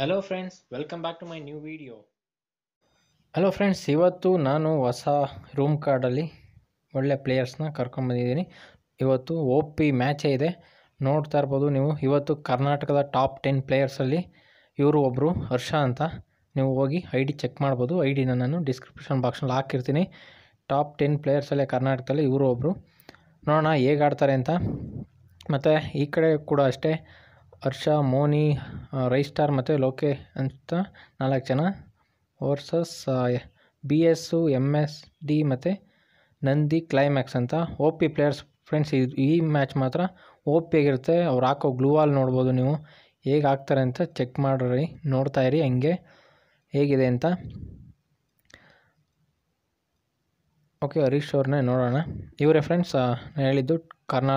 hello friends welcome back to my new video hello friends ಇವತ್ತು ನಾನು ಹೊಸ room ಕಾರ್ಡಲ್ಲಿ ಒಳ್ಳೆ ಪ್ಲೇಯರ್ಸ್ನ ಕರ್ಕೊಂಡ್ಬಂದಿದ್ದೀನಿ ಇವತ್ತು ಓ ಪಿ ಮ್ಯಾಚೇ ಇದೆ ನೋಡ್ತಾ ಇರ್ಬೋದು ನೀವು ಇವತ್ತು ಕರ್ನಾಟಕದ ಟಾಪ್ ಟೆನ್ ಪ್ಲೇಯರ್ಸಲ್ಲಿ ಇವರು ಒಬ್ಬರು ಹರ್ಷ ಅಂತ ನೀವು ಹೋಗಿ ಐ ಡಿ ಚೆಕ್ ಮಾಡ್ಬೋದು ಐ ಡಿನ ನಾನು ಡಿಸ್ಕ್ರಿಪ್ಷನ್ ಬಾಕ್ಸ್ನಲ್ಲಿ ಹಾಕಿರ್ತೀನಿ ಟಾಪ್ ಟೆನ್ ಪ್ಲೇಯರ್ಸಲ್ಲೇ ಕರ್ನಾಟಕದಲ್ಲಿ ಇವರು ಒಬ್ಬರು ನೋಡೋಣ ಹೇಗೆ ಆಡ್ತಾರೆ ಅಂತ ಮತ್ತು ಈ ಕಡೆ ಕೂಡ ಅಷ್ಟೇ ಹರ್ಷ ಮೋನಿ ಸ್ಟಾರ್ ಮತ್ತು ಲೋಕೆ ಅಂತ ನಾಲ್ಕು ಜನ versus B S M S D ಮತ್ತು ನಂದಿ ಕ್ಲೈಮ್ಯಾಕ್ಸ್ ಅಂತ ಓ ಪಿ ಪ್ಲೇಯರ್ಸ್ ಫ್ರೆಂಡ್ಸ್ ಈ ಮ್ಯಾಚ್ ಮಾತ್ರ ಓ ಪಿ ಆಗಿರುತ್ತೆ ಅವ್ರು ಹಾಕೋ ಗ್ಲೂವಾಲ್ ನೋಡ್ಬೋದು ನೀವು ಹೇಗೆ ಹಾಕ್ತಾರೆ ಅಂತ ಚೆಕ್ ಮಾಡಿರಿ ನೋಡ್ತಾಯಿರಿ ಹಂಗೆ ಹೇಗಿದೆ ಅಂತ ಓಕೆ ಹರೀಶ್ ಅವ್ರನ್ನೇ ನೋಡೋಣ ಇವರೇ ಫ್ರೆಂಡ್ಸ್ ನಾನು ಹೇಳಿದ್ದು ಕರ್ನಾ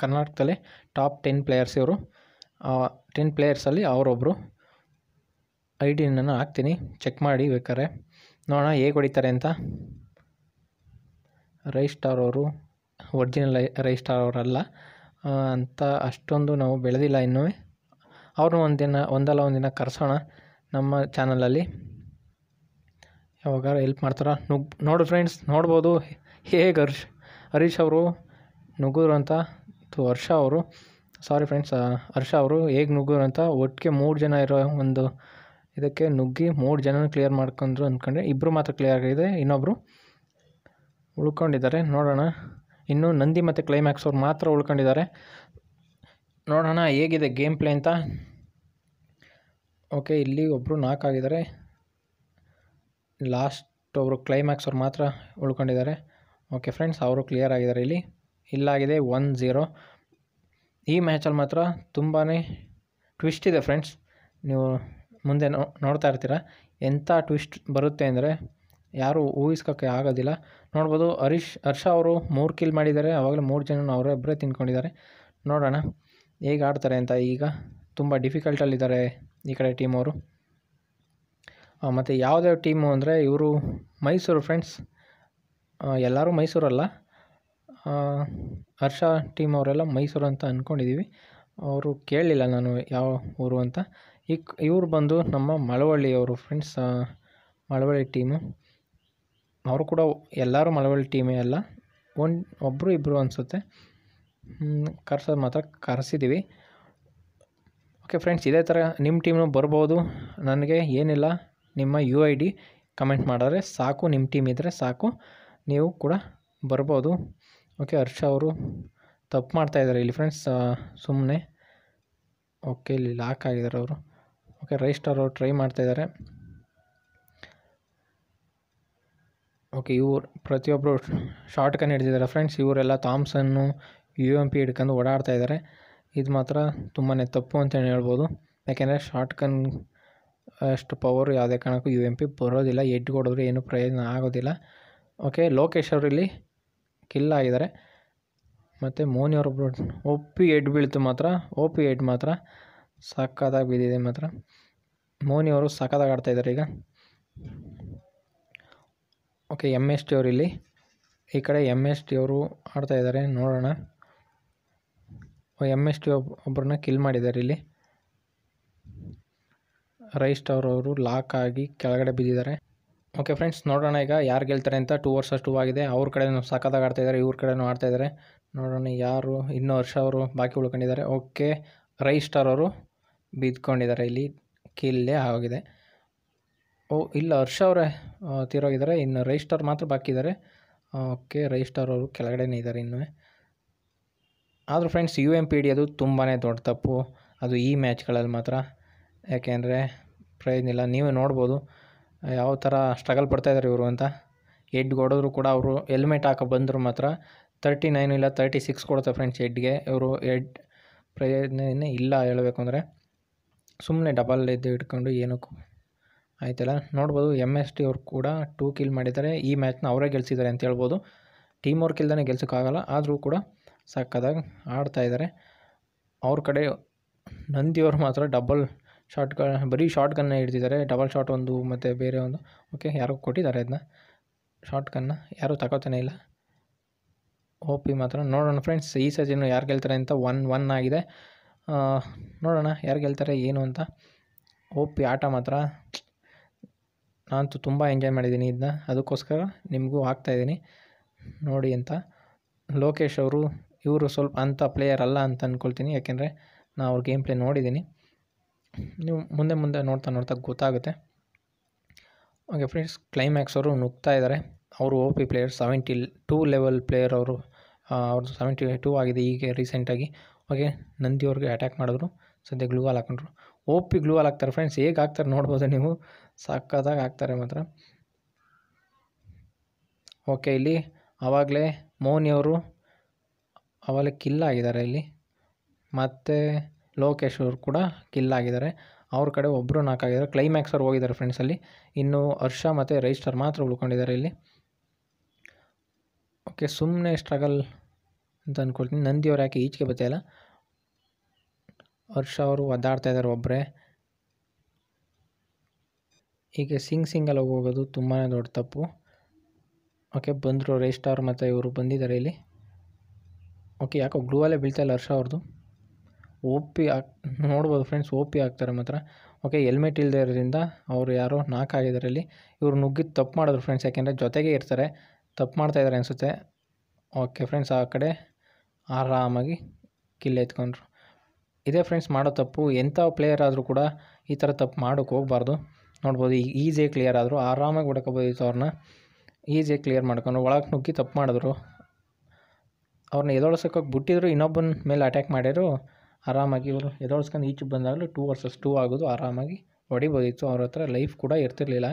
ಕರ್ನಾಟಕದಲ್ಲಿ ಟಾಪ್ ಟೆನ್ ಪ್ಲೇಯರ್ಸ್ ಇವರು ಟೆನ್ ಪ್ಲೇಯರ್ಸಲ್ಲಿ ಅವರೊಬ್ಬರು ಐ ಡಿ ನಾನು ಹಾಕ್ತೀನಿ ಚೆಕ್ ಮಾಡಿ ಬೇಕಾದ್ರೆ ನೋಡೋಣ ಹೇಗೆ ಹೊಡಿತಾರೆ ಅಂತ ರೈ ಸ್ಟಾರ್ ಅವರು ಒರಿಜಿನಲ್ ರೈ ಸ್ಟಾರ್ ಅವರಲ್ಲ ಅಂತ ಅಷ್ಟೊಂದು ನಾವು ಬೆಳೆದಿಲ್ಲ ಇನ್ನೂ ಅವ್ರನ್ನೂ ಒಂದಿನ ಒಂದಲ್ಲ ಒಂದಿನ ಕರೆಸೋಣ ನಮ್ಮ ಚಾನಲಲ್ಲಿ ಯಾವಾಗಾರು ಎಲ್ಪ್ ಮಾಡ್ತಾರ ನುಗ್ ನೋಡು ಫ್ರೆಂಡ್ಸ್ ನೋಡ್ಬೋದು ಹೇಗೆ ಹರ್ಷ್ ಹರೀಶ್ ಅವರು ನುಗ್ಗಿದ್ರು ಅಂತ ತು ಹರ್ಷ ಅವರು ಸಾರಿ ಫ್ರೆಂಡ್ಸ್ ಹರ್ಷ ಅವರು ಹೇಗೆ ನುಗ್ಗಿದ್ರು ಅಂತ ಒಟ್ಟಿಗೆ ಮೂರು ಜನ ಇರೋ ಒಂದು ಇದಕ್ಕೆ ನುಗ್ಗಿ ಮೂರು ಜನ ಕ್ಲಿಯರ್ ಮಾಡ್ಕೊಂಡ್ರು ಅಂದ್ಕೊಂಡ್ರೆ ಇಬ್ಬರು ಮಾತ್ರ ಕ್ಲಿಯರ್ ಆಗಿದೆ ಇನ್ನೊಬ್ಬರು ಉಳ್ಕೊಂಡಿದ್ದಾರೆ ನೋಡೋಣ ಇನ್ನು ನಂದಿ ಮತ್ತು ಕ್ಲೈಮ್ಯಾಕ್ಸ್ ಅವ್ರು ಮಾತ್ರ ಉಳ್ಕೊಂಡಿದ್ದಾರೆ ನೋಡೋಣ ಹೇಗಿದೆ ಗೇಮ್ ಪ್ಲೇ ಅಂತ ಓಕೆ ಇಲ್ಲಿ ಒಬ್ಬರು ನಾಲ್ಕಾಗಿದ್ದಾರೆ ಲಾಸ್ಟ್ ಅವರು ಕ್ಲೈಮ್ಯಾಕ್ಸ್ ಅವ್ರು ಮಾತ್ರ ಉಳ್ಕೊಂಡಿದ್ದಾರೆ ಓಕೆ ಫ್ರೆಂಡ್ಸ್ ಅವರು ಕ್ಲಿಯರ್ ಆಗಿದ್ದಾರೆ ಇಲ್ಲಿ ಇಲ್ಲಾಗಿದೆ ಒನ್ ಝೀರೋ ಈ ಮ್ಯಾಚಲ್ಲಿ ಮಾತ್ರ ತುಂಬಾ ಟ್ವಿಸ್ಟ್ ಇದೆ ಫ್ರೆಂಡ್ಸ್ ನೀವು ಮುಂದೆ ನೋಡ್ತಾ ಇರ್ತೀರ ಎಂಥ ಟ್ವಿಸ್ಟ್ ಬರುತ್ತೆ ಅಂದರೆ ಯಾರೂ ಊಹಿಸ್ಕೋಕ್ಕೆ ಆಗೋದಿಲ್ಲ ನೋಡ್ಬೋದು ಹರೀಶ್ ಹರ್ಷ ಅವರು ಮೂರು ಕಿಲ್ ಮಾಡಿದ್ದಾರೆ ಆವಾಗಲೇ ಮೂರು ಜನ ಅವರೇ ಒಬ್ಬರೇ ತಿನ್ಕೊಂಡಿದ್ದಾರೆ ನೋಡೋಣ ಹೇಗೆ ಆಡ್ತಾರೆ ಅಂತ ಈಗ ತುಂಬ ಡಿಫಿಕಲ್ಟಲ್ಲಿದ್ದಾರೆ ಈ ಕಡೆ ಟೀಮ್ ಅವರು ಮತ್ತು ಯಾವುದ್ಯಾವ ಟೀಮು ಅಂದರೆ ಇವರು ಮೈಸೂರು ಫ್ರೆಂಡ್ಸ್ ಎಲ್ಲರೂ ಮೈಸೂರಲ್ಲ ಹರ್ಷ ಟೀಮ್ ಅವರೆಲ್ಲ ಮೈಸೂರು ಅಂತ ಅಂದ್ಕೊಂಡಿದ್ದೀವಿ ಅವರು ಕೇಳಲಿಲ್ಲ ನಾನು ಯಾವ ಊರು ಅಂತ ಈಗ ಇವರು ಬಂದು ನಮ್ಮ ಮಳವಳ್ಳಿಯವರು ಫ್ರೆಂಡ್ಸ್ ಮಳವಳ್ಳಿ ಟೀಮು ಅವರು ಕೂಡ ಎಲ್ಲರೂ ಮಳವಳ್ಳಿ ಟೀಮೇ ಅಲ್ಲ ಒನ್ ಒಬ್ಬರು ಇಬ್ಬರು ಅನಿಸುತ್ತೆ ಕರ್ಸೋದು ಮಾತ್ರ ಕರೆಸಿದ್ದೀವಿ ಓಕೆ ಫ್ರೆಂಡ್ಸ್ ಇದೇ ಥರ ನಿಮ್ಮ ಟೀಮ್ನು ಬರ್ಬೋದು ನನಗೆ ಏನಿಲ್ಲ ನಿಮ್ಮ ಯು ಐ ಡಿ ಕಮೆಂಟ್ ಮಾಡಿದ್ರೆ ಸಾಕು ನಿಮ್ಮ ಟೀಮ್ ಇದ್ದರೆ ಸಾಕು ನೀವು ಕೂಡ ಬರ್ಬೋದು ಓಕೆ ಹರ್ಷ ಅವರು ತಪ್ಪು ಮಾಡ್ತಾಯಿದ್ದಾರೆ ಇಲ್ಲಿ ಫ್ರೆಂಡ್ಸ್ ಸುಮ್ಮನೆ ಓಕೆ ಇಲ್ಲಿ ಲಾಕ್ ಆಗಿದ್ದಾರೆ ಅವರು ಓಕೆ ರೈಸ್ಟರ್ ಅವರು ಟ್ರೈ ಮಾಡ್ತಾಯಿದ್ದಾರೆ ಓಕೆ ಇವರು ಪ್ರತಿಯೊಬ್ಬರು ಶಾರ್ಟ್ ಕನ್ ಹಿಡಿದಿದ್ದಾರೆ ಫ್ರೆಂಡ್ಸ್ ಇವರೆಲ್ಲ ಥಾಮ್ಸನ್ನು ಯು ಎಮ್ ಪಿ ಹಿಡ್ಕೊಂಡು ಓಡಾಡ್ತಾ ಇದ್ದಾರೆ ಇದು ಮಾತ್ರ ತುಂಬಾ ತಪ್ಪು ಅಂತ ಹೇಳ್ಬೋದು ಯಾಕೆಂದರೆ ಶಾರ್ಟ್ ಕನ್ ಅಷ್ಟು ಪವರ್ ಯಾವುದೇ ಕಾರಣಕ್ಕೂ ಯು ಎಮ್ ಪಿ ಬರೋದಿಲ್ಲ ಎಡ್ ಹೊಡೆದ್ರು ಏನೂ ಪ್ರಯೋಜನ ಆಗೋದಿಲ್ಲ ಓಕೆ ಲೋಕೇಶ್ ಅವರು ಇಲ್ಲಿ ಕಿಲ್ ಆಗಿದ್ದಾರೆ ಮತ್ತು ಮೋನಿ ಒ ಒಪ್ಪಿ ಎಡ್ ಬೀಳ್ತು ಮಾತ್ರ ಒ ಪಿ ಎಡ್ ಮಾತ್ರ ಸಕ್ಕದಾಗಿ ಬಿದ್ದಿದೆ ಮಾತ್ರ ಮೋನಿ ಅವರು ಸಕ್ಕದಾಗಿ ಆಡ್ತಾಯಿದ್ದಾರೆ ಈಗ ಓಕೆ ಎಮ್ ಎಸ್ ಟಿ ಅವರು ಇಲ್ಲಿ ಈ ಕಡೆ ಎಮ್ ಎಸ್ ಟಿ ಅವರು ಆಡ್ತಾಯಿದ್ದಾರೆ ನೋಡೋಣ ಎಮ್ ಎಸ್ ಟಿ ಒಬ್ಬ ಒಬ್ಬರನ್ನ ಕಿಲ್ ಮಾಡಿದ್ದಾರೆ ಇಲ್ಲಿ ರೈ ಸ್ಟೋರ್ ಅವರು ಲಾಕ್ ಆಗಿ ಕೆಳಗಡೆ ಬಿದ್ದಿದ್ದಾರೆ ಓಕೆ ಫ್ರೆಂಡ್ಸ್ ನೋಡೋಣ ಈಗ ಯಾರು ಗೆಲ್ತಾರೆ ಅಂತ ಟೂ ವರ್ಷ ಟೂ ಆಗಿದೆ ಅವ್ರ ಕಡೆನೂ ಸಖತ್ತಾಗಿ ಆಡ್ತಾಯಿದ್ದಾರೆ ಇವ್ರ ಕಡೆನೂ ಆಡ್ತಾಯಿದ್ದಾರೆ ನೋಡೋಣ ಯಾರು ಇನ್ನೂ ವರ್ಷ ಅವರು ಬಾಕಿ ಉಳ್ಕೊಂಡಿದ್ದಾರೆ ಓಕೆ ರೈ ಸ್ಟಾರ್ ಅವರು ಬಿದ್ಕೊಂಡಿದ್ದಾರೆ ಇಲ್ಲಿ ಕಿಲ್ಲೇ ಆಗಿದೆ ಓ ಇಲ್ಲ ಹರ್ಷ ಅವರೇ ತೀರೋಗಿದ್ದಾರೆ ಇನ್ನು ಸ್ಟಾರ್ ಮಾತ್ರ ಬಾಕಿ ಇದ್ದಾರೆ ಓಕೆ ಸ್ಟಾರ್ ಅವರು ಕೆಳಗಡೆನೇ ಇದ್ದಾರೆ ಇನ್ನು ಆದರೂ friends U M P D ಅದು ತುಂಬಾ ದೊಡ್ಡ ತಪ್ಪು ಅದು ಈ ಮ್ಯಾಚ್ಗಳಲ್ಲಿ ಮಾತ್ರ ಯಾಕೆಂದರೆ ಪ್ರಯೋಜನ ಇಲ್ಲ ನೀವೇ ನೋಡ್ಬೋದು ಯಾವ ಥರ ಸ್ಟ್ರಗಲ್ ಪಡ್ತಾಯಿದ್ದಾರೆ ಇವರು ಅಂತ ಎಡ್ಗೆ ಹೊಡೆದ್ರು ಕೂಡ ಅವರು ಹೆಲ್ಮೆಟ್ ಹಾಕೋ ಬಂದರು ಮಾತ್ರ ತರ್ಟಿ ನೈನ್ ಇಲ್ಲ ತರ್ಟಿ ಸಿಕ್ಸ್ ಕೊಡುತ್ತೆ ಫ್ರೆಂಡ್ಸ್ ಎಡ್ಗೆ ಇವರು ಎಡ್ ಪ್ರಯೋಜನವೇ ಇಲ್ಲ ಹೇಳಬೇಕು ಅಂದರೆ ಸುಮ್ಮನೆ ಡಬಲ್ ಎದ್ದು ಇಟ್ಕೊಂಡು ಏನಕ್ಕೂ ಆಯ್ತಲ್ಲ ನೋಡ್ಬೋದು ಎಮ್ ಎಸ್ ಟಿ ಅವರು ಕೂಡ ಟೂ ಕಿಲ್ ಮಾಡಿದ್ದಾರೆ ಈ ಮ್ಯಾಚ್ನ ಅವರೇ ಗೆಲ್ಸಿದ್ದಾರೆ ಅಂತ ಹೇಳ್ಬೋದು ಟೀಮ್ ವರ್ಕ್ ಇಲ್ದೇ ಗೆಲ್ಸೋಕ್ಕಾಗಲ್ಲ ಆದರೂ ಕೂಡ ಸಕ್ಕದಾಗಿ ಆಡ್ತಾಯಿದ್ದಾರೆ ಅವ್ರ ಕಡೆ ನಂದಿಯವರು ಮಾತ್ರ ಡಬಲ್ ಶಾರ್ಟ್ ಬರೀ ಶಾರ್ಟ್ಗನ್ನ ಹಿಡ್ತಿದ್ದಾರೆ ಡಬಲ್ ಶಾಟ್ ಒಂದು ಮತ್ತು ಬೇರೆ ಒಂದು ಓಕೆ ಯಾರಿಗೂ ಕೊಟ್ಟಿದ್ದಾರೆ ಅದನ್ನ ಶಾರ್ಟ್ಗನ್ನ ಯಾರೂ ತಗೋತಾನೆ ಇಲ್ಲ ಓಪಿ ಮಾತ್ರ ನೋಡೋಣ ಫ್ರೆಂಡ್ಸ್ ಈ ಸಜಿನೂ ಯಾರು ಗೆಲ್ತಾರೆ ಅಂತ ಒನ್ ಒನ್ ಆಗಿದೆ ನೋಡೋಣ ಯಾರು ಗೆಲ್ತಾರೆ ಏನು ಅಂತ ಓಪಿ ಆಟ ಮಾತ್ರ ನಾನಂತೂ ತುಂಬ ಎಂಜಾಯ್ ಮಾಡಿದ್ದೀನಿ ಇದನ್ನ ಅದಕ್ಕೋಸ್ಕರ ನಿಮಗೂ ಹಾಕ್ತಾಯಿದ್ದೀನಿ ನೋಡಿ ಅಂತ ಲೋಕೇಶ್ ಅವರು ಇವರು ಸ್ವಲ್ಪ ಅಂಥ ಪ್ಲೇಯರ್ ಅಲ್ಲ ಅಂತ ಅಂದ್ಕೊಳ್ತೀನಿ ಯಾಕೆಂದರೆ ನಾನು ಅವ್ರ ಗೇಮ್ ಪ್ಲೇ ನೋಡಿದ್ದೀನಿ ನೀವು ಮುಂದೆ ಮುಂದೆ ನೋಡ್ತಾ ನೋಡ್ತಾ ಗೊತ್ತಾಗುತ್ತೆ ಓಕೆ ಫ್ರೆಂಡ್ಸ್ ಕ್ಲೈಮ್ಯಾಕ್ಸ್ ಅವರು ನುಗ್ತಾ ಇದ್ದಾರೆ ಅವರು O P player seventy two level player ಅವರು ಅವ್ರದ್ದು ಸೆವೆಂಟಿ ಟೂ ಆಗಿದೆ ಈಗ ರೀಸೆಂಟಾಗಿ ಓಕೆ ನಂದಿ ಅವ್ರಿಗೆ ಅಟ್ಯಾಕ್ ಮಾಡಿದ್ರು ಸದ್ಯ ಹಾಲ್ ಹಾಕೊಂಡ್ರು ಓ ಪಿ ಹಾಲ್ ಹಾಕ್ತಾರೆ ಫ್ರೆಂಡ್ಸ್ ಹೇಗೆ ಹಾಕ್ತಾರೆ ನೋಡ್ಬೋದು ನೀವು ಸಾಕಾದಾಗ ಹಾಕ್ತಾರೆ ಮಾತ್ರ ಓಕೆ ಇಲ್ಲಿ ಆವಾಗಲೇ ಮೋನಿಯವರು ಅವಾಗಲೇ ಕಿಲ್ಲ ಆಗಿದ್ದಾರೆ ಇಲ್ಲಿ ಮತ್ತು ಲೋಕೇಶ್ ಅವರು ಕೂಡ ಆಗಿದ್ದಾರೆ ಅವ್ರ ಕಡೆ ಒಬ್ಬರು ನಾಕಾಗಿದ್ದಾರೆ ಕ್ಲೈಮ್ಯಾಕ್ಸ್ ಅವ್ರು ಹೋಗಿದ್ದಾರೆ ಫ್ರೆಂಡ್ಸಲ್ಲಿ ಇನ್ನು ಹರ್ಷ ಮತ್ತು ರೈಸ್ಟರ್ ಮಾತ್ರ ಉಳ್ಕೊಂಡಿದ್ದಾರೆ ಇಲ್ಲಿ ಓಕೆ ಸುಮ್ಮನೆ ಸ್ಟ್ರಗಲ್ ಅಂತ ಅಂದ್ಕೊಳ್ತೀನಿ ನಂದಿಯವ್ರು ಯಾಕೆ ಈಚೆಗೆ ಬರ್ತಾಯಿಲ್ಲ ಹರ್ಷ ಅವರು ಒದ್ದಾಡ್ತಾ ಇದ್ದಾರೆ ಒಬ್ಬರೇ ಈಗ ಸಿಂಗ್ ಸಿಂಗಲ್ಲಿ ಹೋಗೋದು ತುಂಬಾ ದೊಡ್ಡ ತಪ್ಪು ಓಕೆ ಬಂದರು ರೈಸ್ಟಾರ್ ಮತ್ತು ಇವರು ಬಂದಿದ್ದಾರೆ ಇಲ್ಲಿ ಓಕೆ ಯಾಕೋ ಗ್ಲೂವಲ್ಲೇ ಬೀಳ್ತಾಯಿಲ್ಲ ಹರ್ಷ ಅವ್ರದ್ದು ಓಪಿ ಆಕ್ ನೋಡ್ಬೋದು ಫ್ರೆಂಡ್ಸ್ ಓಪಿ ಆಗ್ತಾರೆ ಮಾತ್ರ ಓಕೆ ಹೆಲ್ಮೆಟ್ ಇಲ್ಲದೆ ಇರೋದ್ರಿಂದ ಅವರು ಯಾರೋ ನಾಲ್ಕಾಗಿದ್ದಾರೆ ಅಲ್ಲಿ ಇವರು ನುಗ್ಗಿದ ತಪ್ಪು ಮಾಡಿದ್ರು ಫ್ರೆಂಡ್ಸ್ ಯಾಕೆಂದರೆ ಜೊತೆಗೆ ಇರ್ತಾರೆ ತಪ್ಪು ಮಾಡ್ತಾಯಿದ್ದಾರೆ ಅನಿಸುತ್ತೆ ಓಕೆ ಫ್ರೆಂಡ್ಸ್ ಆ ಕಡೆ ಆರಾಮಾಗಿ ಕಿಲ್ ಎತ್ಕೊಂಡ್ರು ಇದೇ ಫ್ರೆಂಡ್ಸ್ ಮಾಡೋ ತಪ್ಪು ಎಂಥ ಪ್ಲೇಯರ್ ಆದರೂ ಕೂಡ ಈ ಥರ ತಪ್ಪು ಮಾಡೋಕ್ಕೆ ಹೋಗ್ಬಾರ್ದು ನೋಡ್ಬೋದು ಈಸಿಯಾಗಿ ಕ್ಲಿಯರ್ ಆದರೂ ಆರಾಮಾಗಿ ಈ ಅವ್ರನ್ನ ಈಸಿಯಾಗಿ ಕ್ಲಿಯರ್ ಮಾಡ್ಕೊಂಡು ಒಳಗೆ ನುಗ್ಗಿ ತಪ್ಪು ಮಾಡಿದ್ರು ಅವ್ರನ್ನ ಎದೊಳ್ಸೋಕ್ಕೆ ಬಿಟ್ಟಿದ್ರು ಇನ್ನೊಬ್ಬನ ಮೇಲೆ ಅಟ್ಯಾಕ್ ಮಾಡಿದ್ರು ಆರಾಮಾಗಿ ಇವರು ಎದೋಡ್ಸ್ಕೊಂಡು ಈಚೆ ಬಂದಾಗಲೂ ಟೂ ವರ್ಸಸ್ ಟೂ ಆಗೋದು ಆರಾಮಾಗಿ ಹೊಡಿಬೋದಿತ್ತು ಅವ್ರ ಹತ್ರ ಲೈಫ್ ಕೂಡ ಇರ್ತಿರ್ಲಿಲ್ಲ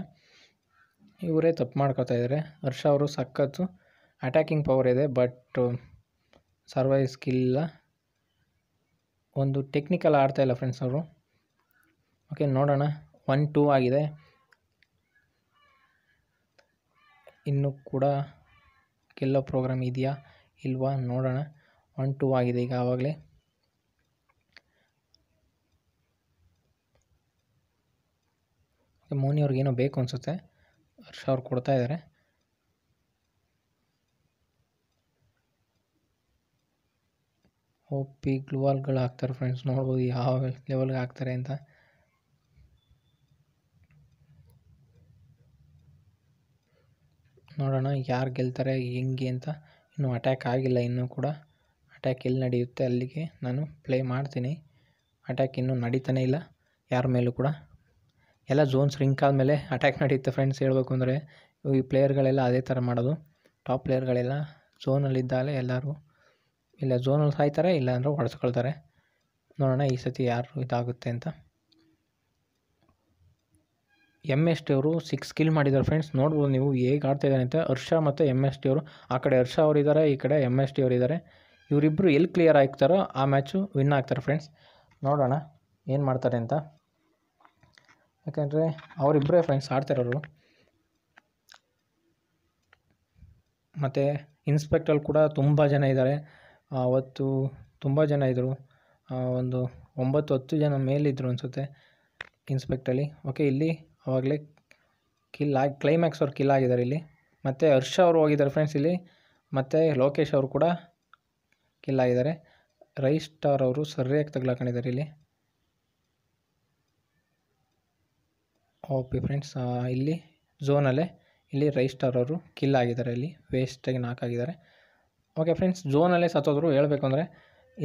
ಇವರೇ ತಪ್ಪು ಮಾಡ್ಕೊತಾ ಇದ್ದಾರೆ ಹರ್ಷ ಅವರು ಸಖತ್ತು ಅಟ್ಯಾಕಿಂಗ್ ಪವರ್ ಇದೆ ಬಟ್ ಸರ್ವೈವ್ ಸ್ಕಿಲ್ಲ ಒಂದು ಟೆಕ್ನಿಕಲ್ ಆಡ್ತಾ ಇಲ್ಲ ಫ್ರೆಂಡ್ಸ್ ಅವರು ಓಕೆ ನೋಡೋಣ ಒನ್ ಟೂ ಆಗಿದೆ ಇನ್ನೂ ಕೂಡ ಗೆಲ್ಲೋ ಪ್ರೋಗ್ರಾಮ್ ಇದೆಯಾ ಇಲ್ವಾ ನೋಡೋಣ ಒನ್ ಟೂ ಆಗಿದೆ ಈಗ ಆವಾಗಲೇ ಮೋನಿ ಅವ್ರಿಗೆ ಏನೋ ಬೇಕು ಅನಿಸುತ್ತೆ ಹರ್ಷ ಅವ್ರು ಕೊಡ್ತಾ ಇದ್ದಾರೆ ಒಪ್ಪಿ ಗ್ಲೂವಾಲ್ಗಳು ಹಾಕ್ತಾರೆ ಫ್ರೆಂಡ್ಸ್ ನೋಡ್ಬೋದು ಯಾವ ಲೆವೆಲ್ಗೆ ಹಾಕ್ತಾರೆ ಅಂತ ನೋಡೋಣ ಯಾರು ಗೆಲ್ತಾರೆ ಹೆಂಗೆ ಅಂತ ಇನ್ನೂ ಅಟ್ಯಾಕ್ ಆಗಿಲ್ಲ ಇನ್ನೂ ಕೂಡ ಅಟ್ಯಾಕ್ ಎಲ್ಲಿ ನಡೆಯುತ್ತೆ ಅಲ್ಲಿಗೆ ನಾನು ಪ್ಲೇ ಮಾಡ್ತೀನಿ ಅಟ್ಯಾಕ್ ಇನ್ನೂ ನಡೀತಾನೆ ಇಲ್ಲ ಯಾರ ಮೇಲೂ ಕೂಡ ಎಲ್ಲ ಝೋನ್ಸ್ ರಿಂಕ್ ಆದಮೇಲೆ ಅಟ್ಯಾಕ್ ನಡೀತು ಫ್ರೆಂಡ್ಸ್ ಹೇಳಬೇಕು ಅಂದರೆ ಈ ಪ್ಲೇಯರ್ಗಳೆಲ್ಲ ಅದೇ ಥರ ಮಾಡೋದು ಟಾಪ್ ಪ್ಲೇಯರ್ಗಳೆಲ್ಲ ಝೋನಲ್ಲಿದ್ದಾಗಲೇ ಎಲ್ಲರೂ ಇಲ್ಲ ಝೋನಲ್ಲಿ ಸಾಯ್ತಾರೆ ಇಲ್ಲಾಂದರೆ ಹೊಡೆಸ್ಕೊಳ್ತಾರೆ ನೋಡೋಣ ಈ ಸತಿ ಯಾರು ಇದಾಗುತ್ತೆ ಅಂತ ಎಮ್ ಎಸ್ ಟಿ ಅವರು ಸಿಕ್ಸ್ ಕಿಲ್ ಮಾಡಿದ್ದಾರೆ ಫ್ರೆಂಡ್ಸ್ ನೋಡ್ಬೋದು ನೀವು ಹೇಗೆ ಆಡ್ತಾಯಿದ್ದಾರೆ ಅಂತ ಹರ್ಷ ಮತ್ತು ಎಮ್ ಎಸ್ ಟಿ ಅವರು ಆ ಕಡೆ ಹರ್ಷ ಅವರು ಇದ್ದಾರೆ ಈ ಕಡೆ ಎಮ್ ಎಸ್ ಟಿ ಅವರು ಇದ್ದಾರೆ ಇವರಿಬ್ಬರು ಎಲ್ಲಿ ಕ್ಲಿಯರ್ ಆಗ್ತಾರೋ ಆ ಮ್ಯಾಚು ವಿನ್ ಆಗ್ತಾರೆ ಫ್ರೆಂಡ್ಸ್ ನೋಡೋಣ ಏನು ಮಾಡ್ತಾರೆ ಅಂತ ಯಾಕೆಂದರೆ ಅವರಿಬ್ಬರೇ ಫ್ರೆಂಡ್ಸ್ ಆಡ್ತಿರೋರು ಮತ್ತು ಇನ್ಸ್ಪೆಕ್ಟ್ರಲ್ಲಿ ಕೂಡ ತುಂಬ ಜನ ಇದ್ದಾರೆ ಅವತ್ತು ತುಂಬ ಜನ ಇದ್ದರು ಒಂದು ಒಂಬತ್ತು ಹತ್ತು ಜನ ಮೇಲಿದ್ದರು ಅನಿಸುತ್ತೆ ಇನ್ಸ್ಪೆಕ್ಟ್ರಲ್ಲಿ ಓಕೆ ಇಲ್ಲಿ ಆವಾಗಲೇ ಕಿಲ್ ಆಗಿ ಕ್ಲೈಮ್ಯಾಕ್ಸ್ ಅವ್ರು ಕಿಲ್ ಆಗಿದ್ದಾರೆ ಇಲ್ಲಿ ಮತ್ತು ಹರ್ಷ ಅವರು ಹೋಗಿದ್ದಾರೆ ಫ್ರೆಂಡ್ಸ್ ಇಲ್ಲಿ ಮತ್ತು ಲೋಕೇಶ್ ಅವರು ಕೂಡ ಕಿಲ್ ಆಗಿದ್ದಾರೆ ರೈಸ್ ಸ್ಟಾರ್ ಅವರು ಸರಿಯಾಗಿ ತಗ್ಲಾಕೊಂಡಿದ್ದಾರೆ ಇಲ್ಲಿ ಓಕೆ ಫ್ರೆಂಡ್ಸ್ ಇಲ್ಲಿ ಝೋನಲ್ಲೇ ಇಲ್ಲಿ ರೈಸ್ಟಾರ್ ಅವರು ಕಿಲ್ ಆಗಿದ್ದಾರೆ ಇಲ್ಲಿ ವೇಸ್ಟಾಗಿ ನಾಕಾಗಿದ್ದಾರೆ ಓಕೆ ಫ್ರೆಂಡ್ಸ್ ಝೋನಲ್ಲೇ ಸತ್ತೋದ್ರು ಹೇಳಬೇಕು ಅಂದರೆ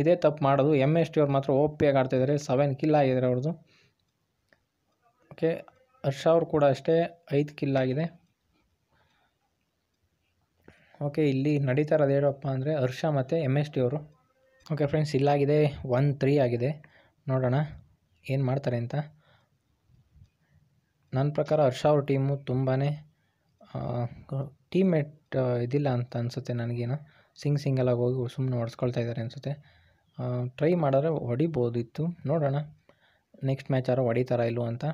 ಇದೇ ತಪ್ಪು ಮಾಡೋದು ಎಮ್ ಎಸ್ ಟಿ ಅವ್ರು ಮಾತ್ರ ಓಪಿಯಾಗಿ ಆಡ್ತಿದ್ದಾರೆ ಸೆವೆನ್ ಕಿಲ್ ಆಗಿದ್ದಾರೆ ಅವ್ರದ್ದು ಓಕೆ ಹರ್ಷ ಅವರು ಕೂಡ ಅಷ್ಟೇ ಐದು ಕಿಲ್ ಆಗಿದೆ ಓಕೆ ಇಲ್ಲಿ ನಡೀತಾ ಇರೋದು ಹೇಳಪ್ಪ ಅಂದರೆ ಹರ್ಷ ಮತ್ತು ಎಮ್ ಎಸ್ ಟಿ ಅವರು ಓಕೆ ಫ್ರೆಂಡ್ಸ್ ಇಲ್ಲಾಗಿದೆ ಒನ್ ತ್ರೀ ಆಗಿದೆ ನೋಡೋಣ ಏನು ಮಾಡ್ತಾರೆ ಅಂತ ನನ್ನ ಪ್ರಕಾರ ಹರ್ಷ ಅವ್ರ ಟೀಮು ತುಂಬಾ ಮೇಟ್ ಇದಿಲ್ಲ ಅಂತ ಅನಿಸುತ್ತೆ ನನಗೇನು ಸಿಂಗ್ ಸಿಂಗಲಾಗಿ ಹೋಗಿ ಸುಮ್ಮನೆ ಹೊಡೆಸ್ಕೊಳ್ತಾ ಇದ್ದಾರೆ ಅನಿಸುತ್ತೆ ಟ್ರೈ ಮಾಡಿದ್ರೆ ಹೊಡಿಬೋದಿತ್ತು ನೋಡೋಣ ನೆಕ್ಸ್ಟ್ ಮ್ಯಾಚ್ ಯಾರೋ ಹೊಡಿತಾರ ಇಲ್ವೋ ಅಂತ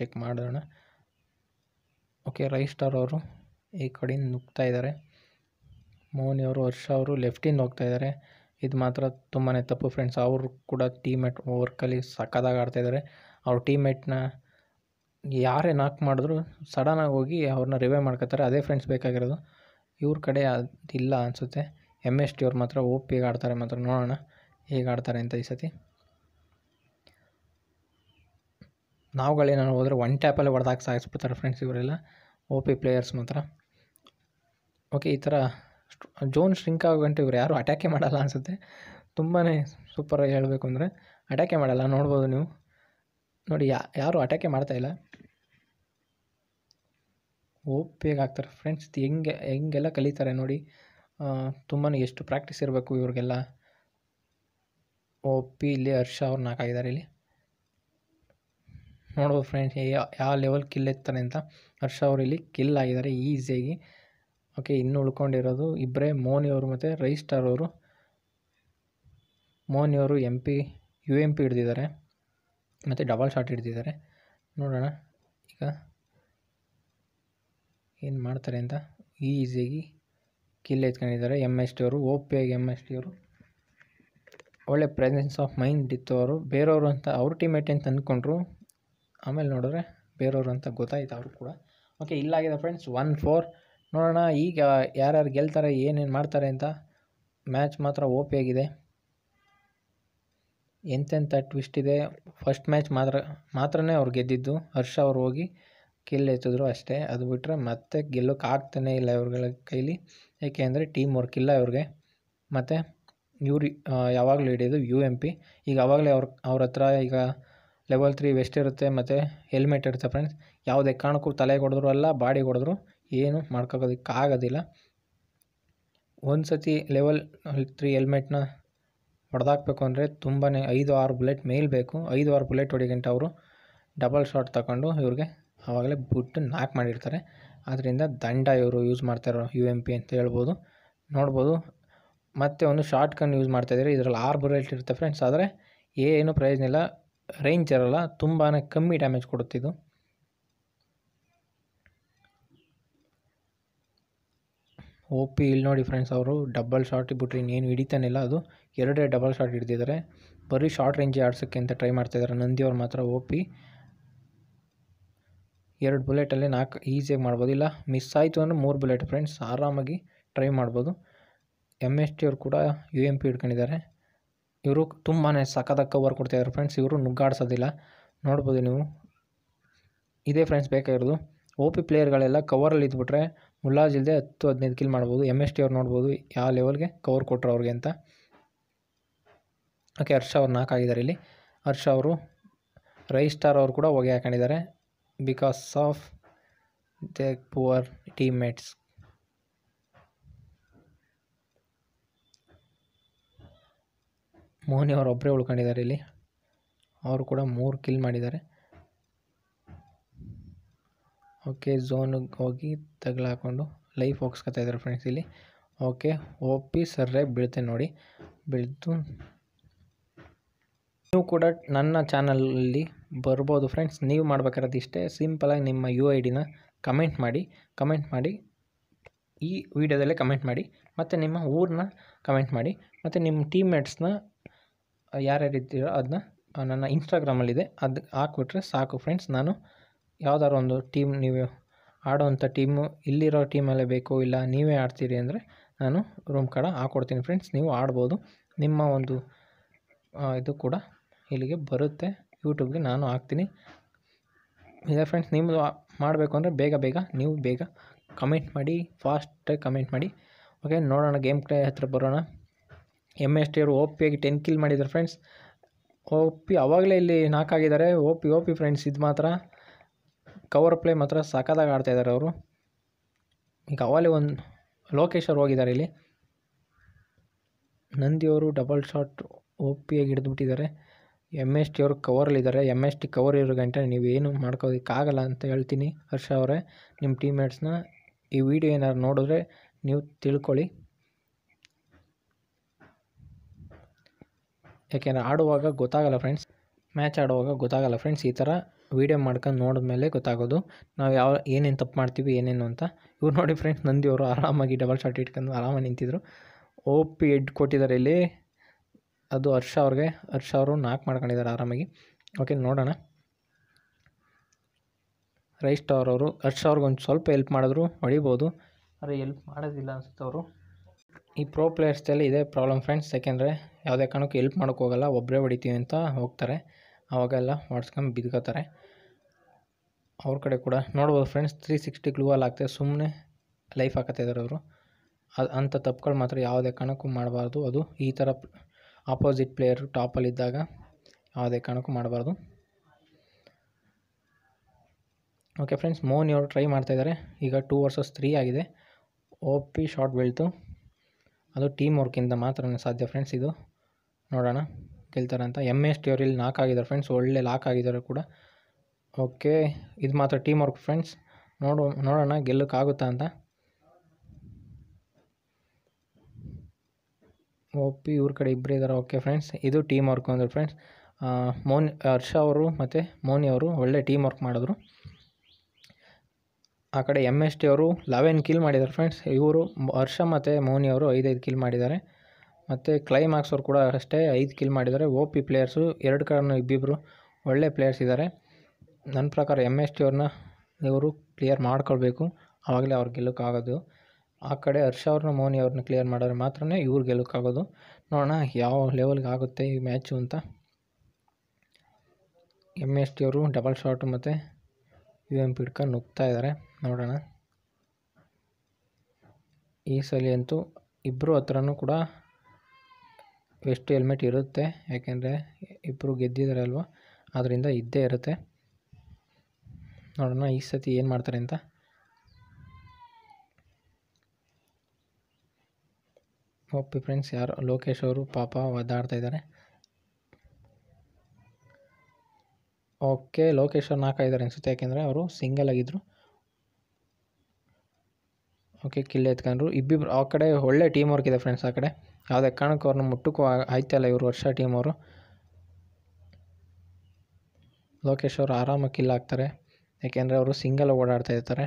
ಚೆಕ್ ಮಾಡೋಣ ಓಕೆ ರೈಟ್ ಸ್ಟಾರ್ ಅವರು ಈ ಕಡೆಯಿಂದ ನುಗ್ತಾ ಇದ್ದಾರೆ ಮೋಹನಿ ಅವರು ಹರ್ಷ ಅವರು ಲೆಫ್ಟಿಂದ ಹೋಗ್ತಾ ಇದ್ದಾರೆ ಇದು ಮಾತ್ರ ತುಂಬಾ ತಪ್ಪು ಫ್ರೆಂಡ್ಸ್ ಅವರು ಕೂಡ ಟೀಮೇಟ್ ವರ್ಕಲ್ಲಿ ಸಕ್ಕದಾಗಿ ಆಡ್ತಾಯಿದ್ದಾರೆ ಅವ್ರ ಟೀಮೇಟ್ನ ಯಾರೇ ನಾಕ್ ಮಾಡಿದ್ರು ಸಡನ್ನಾಗಿ ಹೋಗಿ ಅವ್ರನ್ನ ರಿವೈವ್ ಮಾಡ್ಕೋತಾರೆ ಅದೇ ಫ್ರೆಂಡ್ಸ್ ಬೇಕಾಗಿರೋದು ಇವ್ರ ಕಡೆ ಅದು ಇಲ್ಲ ಅನಿಸುತ್ತೆ ಎಮ್ ಎಸ್ ಟಿ ಅವ್ರು ಮಾತ್ರ ಓ ಆಡ್ತಾರೆ ಮಾತ್ರ ನೋಡೋಣ ಹೇಗೆ ಆಡ್ತಾರೆ ಅಂತ ಈ ಸತಿ ನಾವುಗಳೇನಾದ್ರು ಹೋದರೆ ಒನ್ ಟ್ಯಾಪಲ್ಲಿ ಹೊಡೆದಾಕಿ ಸಾಗಿಸ್ಬಿಡ್ತಾರೆ ಫ್ರೆಂಡ್ಸ್ ಇವರೆಲ್ಲ ಓ ಪಿ ಪ್ಲೇಯರ್ಸ್ ಮಾತ್ರ ಓಕೆ ಈ ಥರ ಜೋನ್ ಶ್ರಿಂಕ್ ಆಗುವಂಥ ಇವ್ರು ಯಾರೂ ಅಟ್ಯಾಕೇ ಮಾಡಲ್ಲ ಅನಿಸುತ್ತೆ ತುಂಬಾ ಸೂಪರಾಗಿ ಹೇಳಬೇಕು ಅಂದರೆ ಅಟ್ಯಾಕೇ ಮಾಡಲ್ಲ ನೋಡ್ಬೋದು ನೀವು ನೋಡಿ ಯಾ ಯಾರು ಅಟ್ಯಾಕೆ ಇಲ್ಲ ಓಪಿಗೆ ಆಗ್ತಾರೆ ಫ್ರೆಂಡ್ಸ್ ಹೆಂಗೆ ಹೆಂಗೆಲ್ಲ ಕಲಿತಾರೆ ನೋಡಿ ತುಂಬಾ ಎಷ್ಟು ಪ್ರಾಕ್ಟೀಸ್ ಇರಬೇಕು ಇವ್ರಿಗೆಲ್ಲ ಒಪ್ಪಿ ಇಲ್ಲಿ ಹರ್ಷ ಅವ್ರನ್ನ ಹಾಕಿದ್ದಾರೆ ಇಲ್ಲಿ ನೋಡ್ಬೋದು ಫ್ರೆಂಡ್ಸ್ ಯಾವ ಲೆವೆಲ್ ಕಿಲ್ ಎತ್ತಾರೆ ಅಂತ ಹರ್ಷ ಅವರು ಇಲ್ಲಿ ಕಿಲ್ ಆಗಿದ್ದಾರೆ ಈಸಿಯಾಗಿ ಓಕೆ ಇನ್ನು ಉಳ್ಕೊಂಡಿರೋದು ಇಬ್ಬರೇ ಮೋನಿ ಅವರು ಮತ್ತು ರೈಸ್ಟಾರ್ ಅವರು ಮೋನಿಯವರು M P U M P ಹಿಡ್ದಿದ್ದಾರೆ ಮತ್ತು ಡಬಲ್ ಶಾಟ್ ಹಿಡ್ದಿದ್ದಾರೆ ನೋಡೋಣ ಈಗ ಏನು ಮಾಡ್ತಾರೆ ಅಂತ ಈಸಿಯಾಗಿ ಕಿಲ್ ಎತ್ಕೊಂಡಿದ್ದಾರೆ ಎಮ್ ಎಸ್ ಟಿ ಅವರು ಓಪಿಯಾಗಿ ಎಮ್ ಎಸ್ ಟಿ ಅವರು ಒಳ್ಳೆ ಪ್ರೆಸೆನ್ಸ್ ಆಫ್ ಮೈಂಡ್ ಇತ್ತು ಅವರು ಬೇರೆಯವರು ಅಂತ ಅವ್ರ ಟೀಮೇಟ್ ಅಂತ ಅಂದ್ಕೊಂಡ್ರು ಆಮೇಲೆ ನೋಡಿದ್ರೆ ಬೇರೆಯವರು ಅಂತ ಗೊತ್ತಾಯ್ತು ಅವರು ಕೂಡ ಓಕೆ ಇಲ್ಲಾಗಿದೆ ಫ್ರೆಂಡ್ಸ್ ಒನ್ ಫೋರ್ ನೋಡೋಣ ಈಗ ಯಾರ್ಯಾರು ಗೆಲ್ತಾರೆ ಏನೇನು ಮಾಡ್ತಾರೆ ಅಂತ ಮ್ಯಾಚ್ ಮಾತ್ರ ಆಗಿದೆ ಎಂತೆಂಥ ಟ್ವಿಸ್ಟ್ ಇದೆ ಫಸ್ಟ್ ಮ್ಯಾಚ್ ಮಾತ್ರ ಮಾತ್ರನೇ ಅವ್ರು ಗೆದ್ದಿದ್ದು ಹರ್ಷ ಅವ್ರು ಹೋಗಿ ಕಿಲ್ ಎತ್ತಿದ್ರು ಅಷ್ಟೇ ಅದು ಬಿಟ್ಟರೆ ಮತ್ತೆ ಗೆಲ್ಲೋಕೆ ಆಗ್ತಾನೇ ಇಲ್ಲ ಇವ್ರುಗಳ ಕೈಲಿ ಏಕೆ ಅಂದರೆ ಟೀಮ್ ವರ್ಕ್ ಇಲ್ಲ ಇವ್ರಿಗೆ ಮತ್ತು ಇವ್ರು ಯಾವಾಗಲೂ ಹಿಡಿಯೋದು ಯು ಎಮ್ ಪಿ ಈಗ ಅವಾಗಲೇ ಅವ್ರ ಅವ್ರ ಹತ್ರ ಈಗ ಲೆವೆಲ್ ತ್ರೀ ವೆಸ್ಟ್ ಇರುತ್ತೆ ಮತ್ತು ಹೆಲ್ಮೆಟ್ ಇರುತ್ತೆ ಫ್ರೆಂಡ್ಸ್ ಯಾವುದೇ ಕಾರಣಕ್ಕೂ ತಲೆ ಕೊಡಿದ್ರು ಅಲ್ಲ ಬಾಡಿ ಕೊಡಿದ್ರು ಏನು ಮಾಡ್ಕೋಕೋದಕ್ಕೆ ಆಗೋದಿಲ್ಲ ಒಂದು ಸತಿ ಲೆವೆಲ್ ತ್ರೀ ಹೆಲ್ಮೆಟ್ನ ಹೊಡೆದಾಕಬೇಕು ಅಂದರೆ ತುಂಬಾ ಐದು ಆರು ಬುಲೆಟ್ ಮೇಲ್ ಬೇಕು ಐದು ಆರು ಬುಲೆಟ್ ಹೊಡಿಗಂಟ ಅವರು ಡಬಲ್ ಶಾಟ್ ತಗೊಂಡು ಇವ್ರಿಗೆ ಆವಾಗಲೇ ಬಿಟ್ಟು ನಾಕ್ ಮಾಡಿರ್ತಾರೆ ಆದ್ದರಿಂದ ದಂಡ ಇವರು ಯೂಸ್ ಮಾಡ್ತಾರೋ ಯು ಎಮ್ ಪಿ ಅಂತ ಹೇಳ್ಬೋದು ನೋಡ್ಬೋದು ಮತ್ತು ಒಂದು ಶಾರ್ಟ್ ಕನ್ ಯೂಸ್ ಮಾಡ್ತಾಯಿದ್ರೆ ಇದರಲ್ಲಿ ಆರು ಬುಲೆಟ್ ಇರುತ್ತೆ ಫ್ರೆಂಡ್ಸ್ ಆದರೆ ಏನು ಪ್ರಯೋಜನ ಇಲ್ಲ ರೇಂಜ್ ಇರಲ್ಲ ತುಂಬಾ ಕಮ್ಮಿ ಡ್ಯಾಮೇಜ್ ಕೊಡುತ್ತಿದ್ದು ಓಪಿ ಪಿ ಇಲ್ಲಿ ನೋಡಿ ಫ್ರೆಂಡ್ಸ್ ಅವರು ಡಬಲ್ ಶಾರ್ಟ್ ಬಿಟ್ಟರೆ ಇನ್ನೇನು ಹಿಡಿತಾನಿಲ್ಲ ಅದು ಎರಡೇ ಡಬಲ್ ಶಾರ್ಟ್ ಹಿಡ್ದಿದ್ದಾರೆ ಬರೀ ಶಾರ್ಟ್ ರೇಂಜ್ ಆಡ್ಸೋಕ್ಕೆ ಅಂತ ಟ್ರೈ ಮಾಡ್ತಾಯಿದ್ದಾರೆ ನಂದಿಯವ್ರು ಮಾತ್ರ ಓ ಪಿ ಎರಡು ಬುಲೆಟಲ್ಲಿ ನಾಲ್ಕು ಈಸಿಯಾಗಿ ಮಾಡ್ಬೋದು ಇಲ್ಲ ಮಿಸ್ ಆಯಿತು ಅಂದರೆ ಮೂರು ಬುಲೆಟ್ ಫ್ರೆಂಡ್ಸ್ ಆರಾಮಾಗಿ ಟ್ರೈ ಮಾಡ್ಬೋದು ಎಮ್ ಎಸ್ ಟಿ ಅವರು ಕೂಡ ಯು ಎಮ್ ಪಿ ಹಿಡ್ಕೊಂಡಿದ್ದಾರೆ ಇವರು ತುಂಬಾ ಸಕ್ಕದಕ್ಕ ಓವರ್ ಕೊಡ್ತಾಯಿದ್ದಾರೆ ಫ್ರೆಂಡ್ಸ್ ಇವರು ನುಗ್ಗಾಡ್ಸೋದಿಲ್ಲ ನೋಡ್ಬೋದು ನೀವು ಇದೇ ಫ್ರೆಂಡ್ಸ್ ಬೇಕಾಗಿರೋದು ಓ ಪಿ ಪ್ಲೇಯರ್ಗಳೆಲ್ಲ ಕವರಲ್ಲಿ ಇದ್ಬಿಟ್ರೆ ಮುಲಾಜ್ ಇಲ್ಲದೆ ಹತ್ತು ಹದಿನೈದು ಕಿಲ್ ಮಾಡ್ಬೋದು ಎಮ್ ಎಸ್ ಟಿ ಅವ್ರು ನೋಡ್ಬೋದು ಯಾವ ಲೆವೆಲ್ಗೆ ಕವರ್ ಕೊಟ್ಟರು ಅವ್ರಿಗೆ ಅಂತ ಓಕೆ ಹರ್ಷ ಅವ್ರು ನಾಲ್ಕು ಆಗಿದ್ದಾರೆ ಇಲ್ಲಿ ಹರ್ಷ ಅವರು ಸ್ಟಾರ್ ಅವರು ಕೂಡ ಹೊಗೆ ಹಾಕೊಂಡಿದ್ದಾರೆ because of the poor teammates Mohini ಅವರು ಒಬ್ಬರೇ ಉಳ್ಕೊಂಡಿದ್ದಾರೆ ಇಲ್ಲಿ ಅವರು ಕೂಡ ಮೂರು ಕಿಲ್ ಮಾಡಿದ್ದಾರೆ ಓಕೆ ಝೋನಿಗೆ ಹೋಗಿ ತಗಲಾಕೊಂಡು ಲೈಫ್ ಹೋಗ್ಸ್ಕೊತಾ ಇದ್ದಾರೆ ಫ್ರೆಂಡ್ಸ್ ಇಲ್ಲಿ ಓಕೆ ಸರ್ ಸರ್ರೆ ಬೀಳ್ತೆ ನೋಡಿ ಬೀಳ್ತು ನೀವು ಕೂಡ ನನ್ನ ಚಾನಲಲ್ಲಿ ಬರ್ಬೋದು ಫ್ರೆಂಡ್ಸ್ ನೀವು ಮಾಡ್ಬೇಕಾಗಿರೋದು ಇಷ್ಟೇ ಸಿಂಪಲಾಗಿ ನಿಮ್ಮ ಯು ಐ ಡಿನ ಕಮೆಂಟ್ ಮಾಡಿ ಕಮೆಂಟ್ ಮಾಡಿ ಈ ವಿಡಿಯೋದಲ್ಲೇ ಕಮೆಂಟ್ ಮಾಡಿ ಮತ್ತು ನಿಮ್ಮ ಊರನ್ನ ಕಮೆಂಟ್ ಮಾಡಿ ಮತ್ತು ನಿಮ್ಮ ಟೀಮ್ಮೇಟ್ಸ್ನ ಯಾರ್ಯಾರಿದ್ದೀರೋ ಅದನ್ನ ನನ್ನ ಇನ್ಸ್ಟಾಗ್ರಾಮಲ್ಲಿದೆ ಅದು ಹಾಕ್ಬಿಟ್ರೆ ಸಾಕು ಫ್ರೆಂಡ್ಸ್ ನಾನು ಯಾವ್ದಾದ್ರು ಒಂದು ಟೀಮ್ ನೀವು ಆಡೋವಂಥ ಟೀಮು ಇಲ್ಲಿರೋ ಟೀಮಲ್ಲೇ ಬೇಕು ಇಲ್ಲ ನೀವೇ ಆಡ್ತೀರಿ ಅಂದರೆ ನಾನು ರೂಮ್ ಕಾರ್ಡ್ ಹಾಕ್ಕೊಡ್ತೀನಿ ಫ್ರೆಂಡ್ಸ್ ನೀವು ಆಡ್ಬೋದು ನಿಮ್ಮ ಒಂದು ಇದು ಕೂಡ ಇಲ್ಲಿಗೆ ಬರುತ್ತೆ ಯೂಟ್ಯೂಬ್ಗೆ ನಾನು ಹಾಕ್ತೀನಿ ಇಲ್ಲ ಫ್ರೆಂಡ್ಸ್ ನಿಮ್ಮದು ಮಾಡಬೇಕು ಅಂದರೆ ಬೇಗ ಬೇಗ ನೀವು ಬೇಗ ಕಮೆಂಟ್ ಮಾಡಿ ಫಾಸ್ಟಾಗಿ ಕಮೆಂಟ್ ಮಾಡಿ ಓಕೆ ನೋಡೋಣ ಗೇಮ್ ಪ್ಲೇ ಹತ್ತಿರ ಬರೋಣ ಎಮ್ ಎಸ್ ಟಿ ಅವರು ಓ ಪಿಯಾಗಿ ಟೆನ್ ಕಿಲ್ ಮಾಡಿದ್ದಾರೆ ಫ್ರೆಂಡ್ಸ್ ಓ ಪಿ ಅವಾಗಲೇ ಇಲ್ಲಿ ನಾಲ್ಕಾಗಿದ್ದಾರೆ O P O P friends ಇದು ಮಾತ್ರ ಕವರ್ ಪ್ಲೇ ಮಾತ್ರ ಆಡ್ತಾ ಆಡ್ತಾಯಿದ್ದಾರೆ ಅವರು ಈಗ ಒಂದು ಲೋಕೇಶ್ ಹೋಗಿದ್ದಾರೆ ಇಲ್ಲಿ ನಂದಿಯವರು ಡಬಲ್ ಶಾಟ್ ಒಪ್ಪಿಯಾಗಿ ಹಿಡಿದ್ಬಿಟ್ಟಿದ್ದಾರೆ ಎಮ್ ಎಸ್ ಟಿ ಅವರು ಕವರಲ್ಲಿದ್ದಾರೆ ಎಮ್ ಎಸ್ ಟಿ ಕವರ್ ಇರೋ ಗಂಟೆ ನೀವೇನು ಮಾಡ್ಕೋದಕ್ಕಾಗಲ್ಲ ಅಂತ ಹೇಳ್ತೀನಿ ಹರ್ಷ ಅವರೇ ನಿಮ್ಮ ಟೀಮ್ಮೇಟ್ಸ್ನ ಈ ವಿಡಿಯೋ ಏನಾದ್ರು ನೋಡಿದ್ರೆ ನೀವು ತಿಳ್ಕೊಳ್ಳಿ ಯಾಕೆಂದರೆ ಆಡುವಾಗ ಗೊತ್ತಾಗಲ್ಲ ಫ್ರೆಂಡ್ಸ್ ಮ್ಯಾಚ್ ಆಡುವಾಗ ಗೊತ್ತಾಗಲ್ಲ ಫ್ರೆಂಡ್ಸ್ ಈ ಥರ ವೀಡಿಯೋ ಮಾಡ್ಕೊಂಡು ನೋಡಿದ್ಮೇಲೆ ಗೊತ್ತಾಗೋದು ನಾವು ಯಾವ ಏನೇನು ತಪ್ಪು ಮಾಡ್ತೀವಿ ಏನೇನು ಅಂತ ಇವ್ರು ನೋಡಿ ಫ್ರೆಂಡ್ಸ್ ನಂದಿಯವರು ಆರಾಮಾಗಿ ಡಬಲ್ ಶಾಟ್ ಇಟ್ಕೊಂಡು ಆರಾಮಾಗಿ ನಿಂತಿದ್ರು ಓ ಪಿ ಎಡ್ ಕೊಟ್ಟಿದ್ದಾರೆ ಇಲ್ಲಿ ಅದು ಹರ್ಷ ಅವ್ರಿಗೆ ಹರ್ಷ ಅವರು ನಾಲ್ಕು ಮಾಡ್ಕೊಂಡಿದ್ದಾರೆ ಆರಾಮಾಗಿ ಓಕೆ ನೋಡೋಣ ರೈಸ್ ಟವರ್ ಅವರು ಹರ್ಷ ಅವ್ರಿಗೆ ಒಂದು ಸ್ವಲ್ಪ ಹೆಲ್ಪ್ ಮಾಡಿದ್ರು ಹೊಡಿಬೋದು ಆದರೆ ಎಲ್ಪ್ ಮಾಡೋದಿಲ್ಲ ಅನಿಸುತ್ತೆ ಅವರು ಈ ಪ್ರೋ ಪ್ಲೇಯರ್ಸಲ್ಲಿ ಇದೇ ಪ್ರಾಬ್ಲಮ್ ಫ್ರೆಂಡ್ಸ್ ಯಾಕೆಂದರೆ ಯಾವುದೇ ಕಾರಣಕ್ಕೂ ಎಲ್ಪ್ ಮಾಡೋಕ್ಕೋಗಲ್ಲ ಒಬ್ಬರೇ ಹೊಡಿತೀವಿ ಅಂತ ಹೋಗ್ತಾರೆ ಆವಾಗೆಲ್ಲ ಹೊಡ್ಸ್ಕೊಂಡು ಬಿದ್ಕೋತಾರೆ ಅವ್ರ ಕಡೆ ಕೂಡ ನೋಡ್ಬೋದು ಫ್ರೆಂಡ್ಸ್ ತ್ರೀ ಸಿಕ್ಸ್ಟಿ ಗ್ಲೂ ಅಲ್ಲಿ ಆಗ್ತದೆ ಸುಮ್ಮನೆ ಲೈಫ್ ಹಾಕತ್ತಿದ್ದಾರೆ ಅವರು ಅದು ಅಂಥ ತಪ್ಪುಗಳು ಮಾತ್ರ ಯಾವುದೇ ಕಾರಣಕ್ಕೂ ಮಾಡಬಾರ್ದು ಅದು ಈ ಥರ ಆಪೋಸಿಟ್ ಪ್ಲೇಯರ್ ಟಾಪಲ್ಲಿದ್ದಾಗ ಯಾವುದೇ ಕಾರಣಕ್ಕೂ ಮಾಡಬಾರ್ದು ಓಕೆ ಫ್ರೆಂಡ್ಸ್ ಮೋನ್ ಅವರು ಟ್ರೈ ಮಾಡ್ತಾಯಿದ್ದಾರೆ ಈಗ ಟೂ ವರ್ಸಸ್ ತ್ರೀ ಆಗಿದೆ ಓ ಪಿ ಶಾರ್ಟ್ ಬೀಳ್ತು ಅದು ಟೀಮ್ ವರ್ಕಿಂದ ಮಾತ್ರ ಸಾಧ್ಯ ಫ್ರೆಂಡ್ಸ್ ಇದು ನೋಡೋಣ ಗೆಲ್ತಾರಂತ ಎಮ್ ಎಸ್ ಟಿ ಇಲ್ಲಿ ನಾಲ್ಕು ಆಗಿದ್ದಾರೆ ಫ್ರೆಂಡ್ಸ್ ಒಳ್ಳೆ ಲಾಕ್ ಆಗಿದ್ದಾರೆ ಕೂಡ ಓಕೆ ಇದು ಮಾತ್ರ ಟೀಮ್ ವರ್ಕ್ ಫ್ರೆಂಡ್ಸ್ ನೋಡು ನೋಡೋಣ ಗೆಲ್ಲೋಕ್ಕಾಗುತ್ತಾ ಅಂತ ಒಪ್ಪಿ ಇವ್ರ ಕಡೆ ಇಬ್ಬರು ಇದ್ದಾರೆ ಓಕೆ ಫ್ರೆಂಡ್ಸ್ ಇದು ಟೀಮ್ ವರ್ಕ್ ಅಂದರೆ ಫ್ರೆಂಡ್ಸ್ ಮೋನಿ ಹರ್ಷ ಅವರು ಮತ್ತು ಮೋನಿ ಅವರು ಒಳ್ಳೆ ಟೀಮ್ ವರ್ಕ್ ಮಾಡಿದ್ರು ಆ ಕಡೆ ಎಮ್ ಎಸ್ ಟಿ ಅವರು ಲೆವೆನ್ ಕಿಲ್ ಮಾಡಿದ್ದಾರೆ ಫ್ರೆಂಡ್ಸ್ ಇವರು ಹರ್ಷ ಮತ್ತು ಮೋನಿ ಅವರು ಐದೈದು ಕಿಲ್ ಮಾಡಿದ್ದಾರೆ ಮತ್ತು ಕ್ಲೈಮ್ಯಾಕ್ಸ್ ಅವರು ಕೂಡ ಅಷ್ಟೇ ಐದು ಕಿಲ್ ಮಾಡಿದ್ದಾರೆ ಓ ಪಿ ಪ್ಲೇಯರ್ಸು ಎರಡು ಕಡೆನೂ ಇಬ್ಬಿಬ್ಬರು ಒಳ್ಳೆ ಪ್ಲೇಯರ್ಸ್ ಇದ್ದಾರೆ ನನ್ನ ಪ್ರಕಾರ ಎಮ್ ಎಸ್ ಟಿ ಅವ್ರನ್ನ ಇವರು ಕ್ಲಿಯರ್ ಮಾಡ್ಕೊಳ್ಬೇಕು ಆವಾಗಲೇ ಅವ್ರು ಗೆಲ್ಲೋಕ್ಕಾಗೋದು ಆ ಕಡೆ ಹರ್ಷ ಅವ್ರನ್ನ ಮೋನಿ ಅವ್ರನ್ನ ಕ್ಲಿಯರ್ ಮಾಡಿದ್ರೆ ಮಾತ್ರನೇ ಇವ್ರು ಗೆಲ್ಲೋಕ್ಕಾಗೋದು ನೋಡೋಣ ಯಾವ ಲೆವೆಲ್ಗೆ ಆಗುತ್ತೆ ಈ ಮ್ಯಾಚು ಅಂತ ಎಮ್ ಎಸ್ ಟಿ ಅವರು ಡಬಲ್ ಶಾಟು ಮತ್ತು ಯು ಎಮ್ ಪಿಡ್ಕ ನುಗ್ತಾ ಇದ್ದಾರೆ ನೋಡೋಣ ಈ ಸಲ ಅಂತೂ ಇಬ್ಬರು ಹತ್ರನೂ ಕೂಡ ವೆಸ್ಟ್ ಹೆಲ್ಮೆಟ್ ಇರುತ್ತೆ ಯಾಕೆಂದರೆ ಇಬ್ಬರು ಗೆದ್ದಿದ್ದಾರೆ ಅಲ್ವಾ ಆದ್ದರಿಂದ ಇದ್ದೇ ಇರುತ್ತೆ ನೋಡೋಣ ಈ ಸತಿ ಏನು ಮಾಡ್ತಾರೆ ಅಂತ ಓಕೆ ಫ್ರೆಂಡ್ಸ್ ಯಾರು ಲೋಕೇಶ್ ಅವರು ಪಾಪ ಒದ್ದಾಡ್ತಾ ಇದ್ದಾರೆ ಓಕೆ ಲೋಕೇಶ್ ಅವ್ರನ್ನ ಹಾಕಿದ್ದಾರೆ ಅನಿಸುತ್ತೆ ಯಾಕೆಂದರೆ ಅವರು ಸಿಂಗಲ್ ಆಗಿದ್ದರು ಓಕೆ ಕಿಲ್ಲೆ ಎತ್ಕೊಂಡ್ರು ಇಬ್ಬಿಬ್ರು ಆ ಕಡೆ ಒಳ್ಳೆ ಟೀಮ್ ವರ್ಕ್ ಇದೆ ಫ್ರೆಂಡ್ಸ್ ಆ ಕಡೆ ಯಾವುದೇ ಕಾರಣಕ್ಕೂ ಅವ್ರನ್ನ ಮುಟ್ಟಕ್ಕೂ ಆಯ್ತಲ್ಲ ಇವರು ವರ್ಷ ಟೀಮ್ ಅವರು ಲೋಕೇಶ್ ಅವರು ಆರಾಮಾಗಿ ಕಿಲ್ ಹಾಕ್ತಾರೆ ಯಾಕೆಂದರೆ ಅವರು ಸಿಂಗಲ್ ಓಡಾಡ್ತಾ ಇರ್ತಾರೆ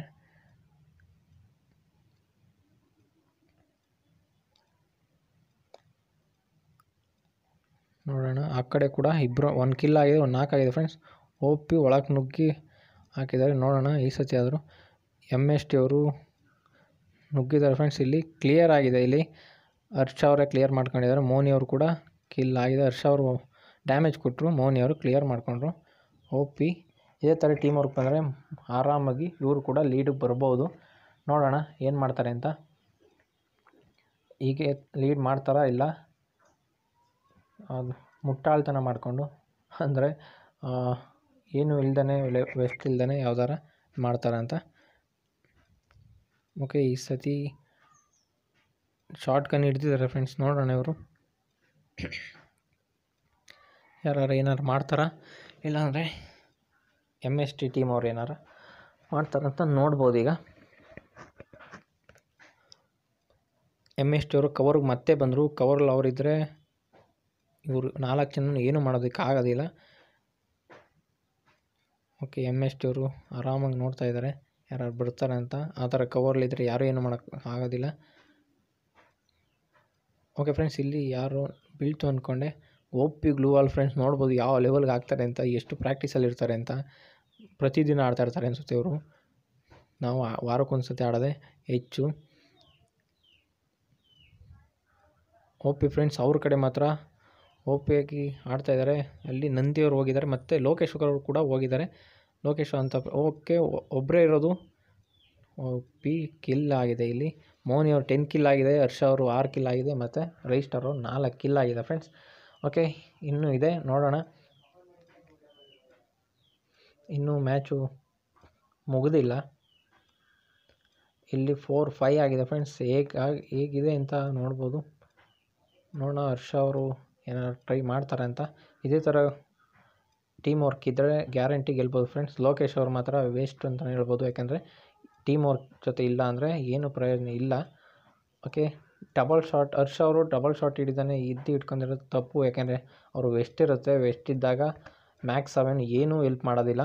ನೋಡೋಣ ಆ ಕಡೆ ಕೂಡ ಇಬ್ಬರು ಒಂದು ಕಿಲ್ ಆಗಿದೆ ಒಂದು ನಾಲ್ಕು ಆಗಿದೆ ಫ್ರೆಂಡ್ಸ್ ಓಪಿ ಒಳಗೆ ನುಗ್ಗಿ ಹಾಕಿದ್ದಾರೆ ನೋಡೋಣ ಈ ಸತಿ ಆದರೂ ಎಮ್ ಎಸ್ ಟಿ ಅವರು ನುಗ್ಗಿದ್ದಾರೆ ಫ್ರೆಂಡ್ಸ್ ಇಲ್ಲಿ ಕ್ಲಿಯರ್ ಆಗಿದೆ ಇಲ್ಲಿ ಹರ್ಷ ಅವರೇ ಕ್ಲಿಯರ್ ಮಾಡ್ಕೊಂಡಿದ್ದಾರೆ ಮೋನಿ ಅವರು ಕೂಡ ಕಿಲ್ ಆಗಿದೆ ಹರ್ಷ ಅವರು ಡ್ಯಾಮೇಜ್ ಕೊಟ್ಟರು ಮೋನಿ ಅವರು ಕ್ಲಿಯರ್ ಮಾಡಿಕೊಂಡ್ರು ಓಪಿ ಪಿ ಇದೇ ಥರ ಟೀಮ್ ವರ್ಕ್ ಬಂದರೆ ಆರಾಮಾಗಿ ಇವರು ಕೂಡ ಲೀಡಿಗೆ ಬರ್ಬೋದು ನೋಡೋಣ ಏನು ಮಾಡ್ತಾರೆ ಅಂತ ಹೀಗೆ ಲೀಡ್ ಮಾಡ್ತಾರಾ ಇಲ್ಲ ಮುಟ್ಟಾಳ್ತನ ಮಾಡಿಕೊಂಡು ಅಂದರೆ ಏನು ಇಲ್ದೇ ವೆಸ್ಟ್ ಇಲ್ದೇ ಯಾವ್ದಾರ ಮಾಡ್ತಾರೆ ಅಂತ ಓಕೆ ಈ ಸತಿ ಶಾರ್ಟ್ ಕನ್ ಹಿಡ್ದಿದ್ದಾರೆ ಫ್ರೆಂಡ್ಸ್ ನೋಡೋಣ ಇವರು ಯಾರು ಏನಾರು ಮಾಡ್ತಾರಾ ಇಲ್ಲಾಂದರೆ ಎಮ್ ಎಸ್ ಟಿ ಟೀಮ್ ಅವ್ರು ಏನಾರು ಮಾಡ್ತಾರಂತ ನೋಡ್ಬೋದು ಈಗ ಎಮ್ ಎಸ್ ಟಿ ಅವರು ಕವರ್ಗೆ ಮತ್ತೆ ಬಂದರು ಕವರಲ್ಲಿ ಅವರಿದ್ದರೆ ಇವರು ನಾಲ್ಕು ಜನ ಏನೂ ಮಾಡೋದಕ್ಕೆ ಆಗೋದಿಲ್ಲ ಓಕೆ ಎಮ್ ಎಸ್ ಟಿ ಅವರು ಆರಾಮಾಗಿ ನೋಡ್ತಾ ಇದ್ದಾರೆ ಯಾರು ಬಿಡ್ತಾರೆ ಅಂತ ಆ ಥರ ಕವರ್ಲಿದ್ದರೆ ಯಾರೂ ಏನು ಮಾಡೋಕ್ಕೆ ಆಗೋದಿಲ್ಲ ಓಕೆ ಫ್ರೆಂಡ್ಸ್ ಇಲ್ಲಿ ಯಾರು ಬೀಳ್ತು ಅಂದ್ಕೊಂಡೆ ಒಪ್ಪಿ ಗ್ಲೂ ಆಲ್ ಫ್ರೆಂಡ್ಸ್ ನೋಡ್ಬೋದು ಯಾವ ಲೆವೆಲ್ಗೆ ಆಗ್ತಾರೆ ಅಂತ ಎಷ್ಟು ಪ್ರಾಕ್ಟೀಸಲ್ಲಿ ಇರ್ತಾರೆ ಅಂತ ಪ್ರತಿದಿನ ಇರ್ತಾರೆ ಅನಿಸುತ್ತೆ ಇವರು ನಾವು ವಾರಕ್ಕೊಂದು ಸತಿ ಆಡದೆ ಹೆಚ್ಚು ಓಪಿ ಫ್ರೆಂಡ್ಸ್ ಅವ್ರ ಕಡೆ ಮಾತ್ರ ಓಪಿಯಾಗಿ ಇದ್ದಾರೆ ಅಲ್ಲಿ ನಂದಿಯವರು ಹೋಗಿದ್ದಾರೆ ಮತ್ತು ಲೋಕೇಶ್ ಅವರು ಕೂಡ ಹೋಗಿದ್ದಾರೆ ಲೋಕೇಶ್ ಅಂತ ಓಕೆ ಒಬ್ಬರೇ ಇರೋದು ಪಿ ಕಿಲ್ ಆಗಿದೆ ಇಲ್ಲಿ ಮೋನಿ ಅವರು ಟೆನ್ ಕಿಲ್ ಆಗಿದೆ ಹರ್ಷ ಅವರು ಆರು ಕಿಲ್ ಆಗಿದೆ ಮತ್ತು ರೈಸ್ಟರ್ ಅವರು ನಾಲ್ಕು ಕಿಲ್ ಆಗಿದೆ ಫ್ರೆಂಡ್ಸ್ ಓಕೆ ಇನ್ನೂ ಇದೆ ನೋಡೋಣ ಇನ್ನೂ ಮ್ಯಾಚು ಮುಗಿದಿಲ್ಲ ಇಲ್ಲಿ ಫೋರ್ ಫೈ ಆಗಿದೆ ಫ್ರೆಂಡ್ಸ್ ಹೇಗೆ ಹೇಗಿದೆ ಅಂತ ನೋಡ್ಬೋದು ನೋಡೋಣ ಹರ್ಷ ಅವರು ಏನಾದ್ರು ಟ್ರೈ ಮಾಡ್ತಾರೆ ಅಂತ ಇದೇ ಥರ ಟೀಮ್ ವರ್ಕ್ ಇದ್ದರೆ ಗ್ಯಾರಂಟಿ ಗೆಲ್ಬೋದು ಫ್ರೆಂಡ್ಸ್ ಲೋಕೇಶ್ ಅವರು ಮಾತ್ರ ವೇಸ್ಟ್ ಅಂತಲೇ ಹೇಳ್ಬೋದು ಯಾಕೆಂದರೆ ಟೀಮ್ ವರ್ಕ್ ಜೊತೆ ಇಲ್ಲ ಅಂದರೆ ಏನು ಪ್ರಯೋಜನ ಇಲ್ಲ ಓಕೆ ಡಬಲ್ ಶಾಟ್ ಹರ್ಷ ಅವರು ಡಬಲ್ ಶಾಟ್ ಹಿಡಿದಾನೆ ಇದ್ದು ಇಟ್ಕೊಂಡಿರೋದು ತಪ್ಪು ಯಾಕೆಂದರೆ ಅವರು ವೆಸ್ಟ್ ಇರುತ್ತೆ ವೆಸ್ಟ್ ಇದ್ದಾಗ ಮ್ಯಾಕ್ಸ್ ಸೆವೆನ್ ಏನೂ ಎಲ್ಪ್ ಮಾಡೋದಿಲ್ಲ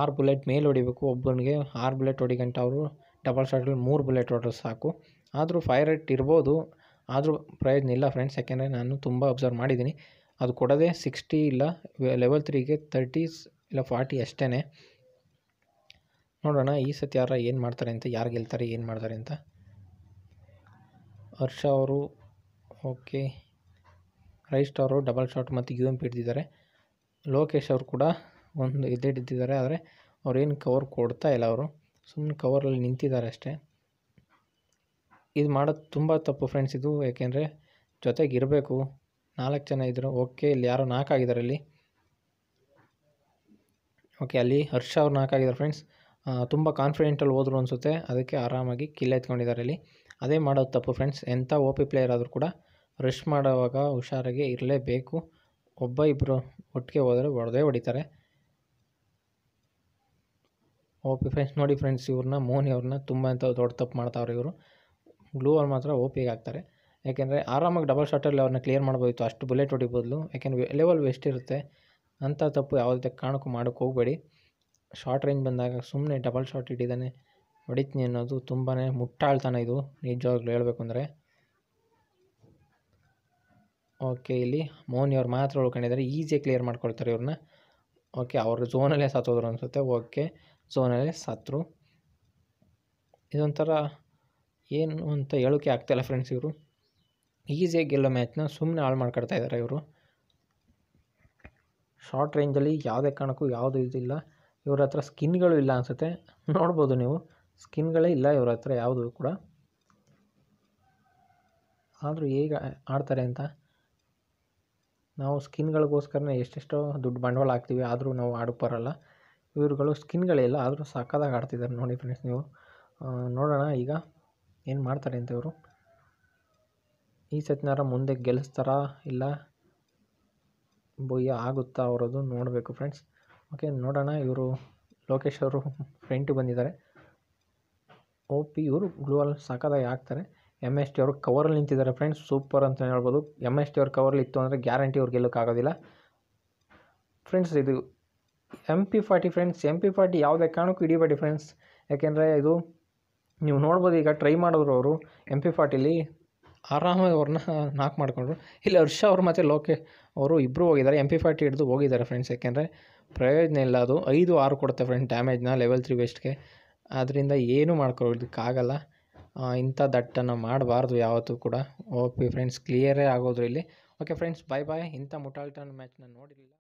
ಆರು ಬುಲೆಟ್ ಮೇಲೆ ಹೊಡಿಬೇಕು ಒಬ್ಬನಿಗೆ ಆರು ಬುಲೆಟ್ ಹೊಡಿಗಂಟ ಅವರು ಡಬಲ್ ಶಾಟಲ್ಲಿ ಮೂರು ಬುಲೆಟ್ ಹೊಡ್ರೆ ಸಾಕು ಆದರೂ ಫೈರ್ ರೇಟ್ ಇರ್ಬೋದು ಆದರೂ ಪ್ರಯೋಜನ ಇಲ್ಲ ಫ್ರೆಂಡ್ಸ್ ಯಾಕೆಂದರೆ ನಾನು ತುಂಬ ಅಬ್ಸರ್ವ್ ಮಾಡಿದ್ದೀನಿ ಅದು ಕೊಡೋದೇ ಸಿಕ್ಸ್ಟಿ ಇಲ್ಲ ಲೆವೆಲ್ ತ್ರೀಗೆ ತರ್ಟೀಸ್ ಇಲ್ಲ ಫಾರ್ಟಿ ಅಷ್ಟೇ ನೋಡೋಣ ಈ ಸತಿ ಯಾರ ಏನು ಮಾಡ್ತಾರೆ ಅಂತ ಯಾರು ಗೆಲ್ತಾರೆ ಏನು ಮಾಡ್ತಾರೆ ಅಂತ ಹರ್ಷ ಅವರು ಓಕೆ ರೈಸ್ಟ್ ಅವರು ಡಬಲ್ ಶಾಟ್ ಮತ್ತು ಯು ಎಂ ಪಿ ಲೋಕೇಶ್ ಅವರು ಕೂಡ ಒಂದು ಇದ್ದಿದ್ದಿದ್ದಾರೆ ಆದರೆ ಅವ್ರೇನು ಕವರ್ ಕೊಡ್ತಾ ಇಲ್ಲ ಅವರು ಸುಮ್ಮನೆ ಕವರಲ್ಲಿ ನಿಂತಿದ್ದಾರೆ ಅಷ್ಟೇ ಇದು ಮಾಡೋದು ತುಂಬ ತಪ್ಪು ಫ್ರೆಂಡ್ಸ್ ಇದು ಏಕೆಂದರೆ ಜೊತೆಗೆ ಇರಬೇಕು ನಾಲ್ಕು ಜನ ಇದ್ದರು ಓಕೆ ಇಲ್ಲಿ ಯಾರೋ ಆಗಿದ್ದಾರೆ ಅಲ್ಲಿ ಓಕೆ ಅಲ್ಲಿ ಹರ್ಷ ಅವ್ರು ನಾಲ್ಕಾಗಿದ್ದಾರೆ ಫ್ರೆಂಡ್ಸ್ ತುಂಬ ಕಾನ್ಫಿಡೆಂಟಲ್ಲಿ ಹೋದ್ರು ಅನಿಸುತ್ತೆ ಅದಕ್ಕೆ ಆರಾಮಾಗಿ ಕಿಲ್ಲ ಎತ್ಕೊಂಡಿದ್ದಾರೆ ಅಲ್ಲಿ ಅದೇ ಮಾಡೋದು ತಪ್ಪು ಫ್ರೆಂಡ್ಸ್ ಎಂಥ ಓ ಪಿ ಪ್ಲೇಯರ್ ಆದರೂ ಕೂಡ ರಶ್ ಮಾಡುವಾಗ ಹುಷಾರಾಗಿ ಇರಲೇಬೇಕು ಒಬ್ಬ ಇಬ್ಬರು ಒಟ್ಟಿಗೆ ಹೋದರೆ ಹೊಡೆದೇ ಹೊಡಿತಾರೆ ಓಪಿ ಫ್ರೆಂಡ್ಸ್ ನೋಡಿ ಫ್ರೆಂಡ್ಸ್ ಇವ್ರನ್ನ ಮೋನಿ ಅವ್ರನ್ನ ತುಂಬ ಅಂತ ದೊಡ್ಡ ತಪ್ಪು ಮಾಡ್ತಾವ್ರೆ ಇವರು ಗ್ಲೂ ಅವ್ರು ಮಾತ್ರ ಓಪಿಗೆ ಹಾಕ್ತಾರೆ ಯಾಕೆಂದರೆ ಆರಾಮಾಗಿ ಡಬಲ್ ಶಾಟಲ್ಲಿ ಅವ್ರನ್ನ ಕ್ಲಿಯರ್ ಮಾಡ್ಬೋದಿತ್ತು ಅಷ್ಟು ಬುಲೆಟ್ ಹೊಡಿ ಬದಲು ಯಾಕೆಂದರೆ ಲೆವೆಲ್ ವೆಸ್ಟ್ ಇರುತ್ತೆ ಅಂಥ ತಪ್ಪು ಯಾವುದೇ ಕಾರಣಕ್ಕೂ ಮಾಡೋಕ್ಕೆ ಹೋಗಬೇಡಿ ಶಾರ್ಟ್ ರೇಂಜ್ ಬಂದಾಗ ಸುಮ್ಮನೆ ಡಬಲ್ ಶಾರ್ಟ್ ಹಿಡಿದಾನೆ ಹೊಡಿತೀನಿ ಅನ್ನೋದು ತುಂಬಾ ಮುಟ್ಟಾಳ್ತಾನೆ ಇದು ನಿಜವಾಗ್ಲೂ ಹೇಳಬೇಕು ಅಂದರೆ ಓಕೆ ಇಲ್ಲಿ ಮೋಹನ್ ಇವ್ರು ಮಾತ್ರ ಉಳ್ಕೊಂಡಿದ್ದಾರೆ ಈಸಿಯಾಗಿ ಕ್ಲಿಯರ್ ಮಾಡ್ಕೊಳ್ತಾರೆ ಇವ್ರನ್ನ ಓಕೆ ಅವರು ಝೋನಲ್ಲೇ ಸತ್ತೋದ್ರು ಅನಿಸುತ್ತೆ ಓಕೆ ಝೋನಲ್ಲೇ ಸತ್ತರು ಇದೊಂಥರ ಏನು ಅಂತ ಹೇಳೋಕೆ ಆಗ್ತಾಯಿಲ್ಲ ಫ್ರೆಂಡ್ಸ್ ಇವರು ಈಸಿಯಾಗಿ ಗೆಲ್ಲೋ ಮ್ಯಾಚ್ನ ಸುಮ್ಮನೆ ಹಾಳು ಮಾಡ್ಕೊಳ್ತಾ ಇದ್ದಾರೆ ಇವರು ಶಾರ್ಟ್ ರೇಂಜಲ್ಲಿ ಯಾವುದೇ ಕಾರಣಕ್ಕೂ ಯಾವುದೂ ಇದಿಲ್ಲ ಇವ್ರ ಹತ್ರ ಸ್ಕಿನ್ಗಳು ಇಲ್ಲ ಅನಿಸುತ್ತೆ ನೋಡ್ಬೋದು ನೀವು ಸ್ಕಿನ್ಗಳೇ ಇಲ್ಲ ಇವ್ರ ಹತ್ರ ಯಾವುದು ಕೂಡ ಆದರೂ ಹೇಗೆ ಆಡ್ತಾರೆ ಅಂತ ನಾವು ಸ್ಕಿನ್ಗಳಿಗೋಸ್ಕರನೇ ಎಷ್ಟೆಷ್ಟೋ ದುಡ್ಡು ಬಂಡವಾಳ ಹಾಕ್ತೀವಿ ಆದರೂ ನಾವು ಆಡೋಕ್ಕೆ ಬರೋಲ್ಲ ಸ್ಕಿನ್ಗಳೇ ಇಲ್ಲ ಆದರೂ ಸಾಕಾದಾಗಿ ಆಡ್ತಿದ್ದಾರೆ ನೋಡಿ ಫ್ರೆಂಡ್ಸ್ ನೀವು ನೋಡೋಣ ಈಗ ಏನು ಮಾಡ್ತಾರೆ ಅಂತ ಇವರು ಈ ಸತ್ಯನಾರ ಮುಂದೆ ಗೆಲ್ಲಿಸ್ತಾರ ಇಲ್ಲ ಬೊಯ್ಯ ಆಗುತ್ತಾ ಅವರದು ನೋಡಬೇಕು ಫ್ರೆಂಡ್ಸ್ ಓಕೆ ನೋಡೋಣ ಇವರು ಲೋಕೇಶ್ ಅವರು ಫ್ರೆಂಟಿಗೆ ಬಂದಿದ್ದಾರೆ ಓ ಪಿ ಇವರು ಗ್ಲೂ ಅಲ್ಲಿ ಹಾಕ್ತಾರೆ ಎಮ್ ಎಸ್ ಟಿ ಅವರು ಕವರಲ್ಲಿ ನಿಂತಿದ್ದಾರೆ ಫ್ರೆಂಡ್ಸ್ ಸೂಪರ್ ಅಂತಲೇ ಹೇಳ್ಬೋದು ಎಮ್ ಎಸ್ ಟಿ ಅವ್ರ ಕವರಲ್ಲಿ ಇತ್ತು ಅಂದರೆ ಗ್ಯಾರಂಟಿ ಅವ್ರು ಗೆಲ್ಲೋಕ್ಕಾಗೋದಿಲ್ಲ ಫ್ರೆಂಡ್ಸ್ ಇದು M P forty friends M P forty ಯಾವುದೇ ಕಾರಣಕ್ಕೂ ಹಿಡಿಬೇಡಿ ಫ್ರೆಂಡ್ಸ್ ಯಾಕೆಂದರೆ ಇದು ನೀವು ನೋಡ್ಬೋದು ಈಗ ಟ್ರೈ ಮಾಡಿದ್ರು ಅವರು ಎಮ್ ಪಿ ಫಾರ್ಟಿಲಿ ಆರಾಮಾಗಿ ಅವ್ರನ್ನ ನಾಕ್ ಮಾಡಿಕೊಂಡ್ರು ಇಲ್ಲಿ ಹರ್ಷ ಅವರು ಮತ್ತು ಲೋಕೆ ಅವರು ಇಬ್ಬರು ಹೋಗಿದ್ದಾರೆ ಎಮ್ ಪಿ ಫಾರ್ಟಿ ಹಿಡಿದು ಹೋಗಿದ್ದಾರೆ ಫ್ರೆಂಡ್ಸ್ ಯಾಕೆಂದರೆ ಪ್ರಯೋಜನ ಇಲ್ಲ ಅದು ಐದು ಆರು ಕೊಡುತ್ತೆ ಫ್ರೆಂಡ್ಸ್ ಡ್ಯಾಮೇಜ್ನ ಲೆವೆಲ್ ತ್ರೀ ವೇಸ್ಟ್ಗೆ ಆದ್ದರಿಂದ ಏನೂ ಮಾಡ್ಕೊಳ್ಳೋದಕ್ಕಾಗಲ್ಲ ಇಂಥ ದಟ್ಟನ್ನು ಮಾಡಬಾರ್ದು ಯಾವತ್ತೂ ಕೂಡ ಓಕೆ ಫ್ರೆಂಡ್ಸ್ ಕ್ಲಿಯರೇ ಆಗೋದು ಇಲ್ಲಿ ಓಕೆ ಫ್ರೆಂಡ್ಸ್ ಬಾಯ್ ಬಾಯ್ ಇಂಥ ಮುಟಾಲ್ಟನ್ ಮ್ಯಾಚ್ ನೋಡಿರಲಿಲ್ಲ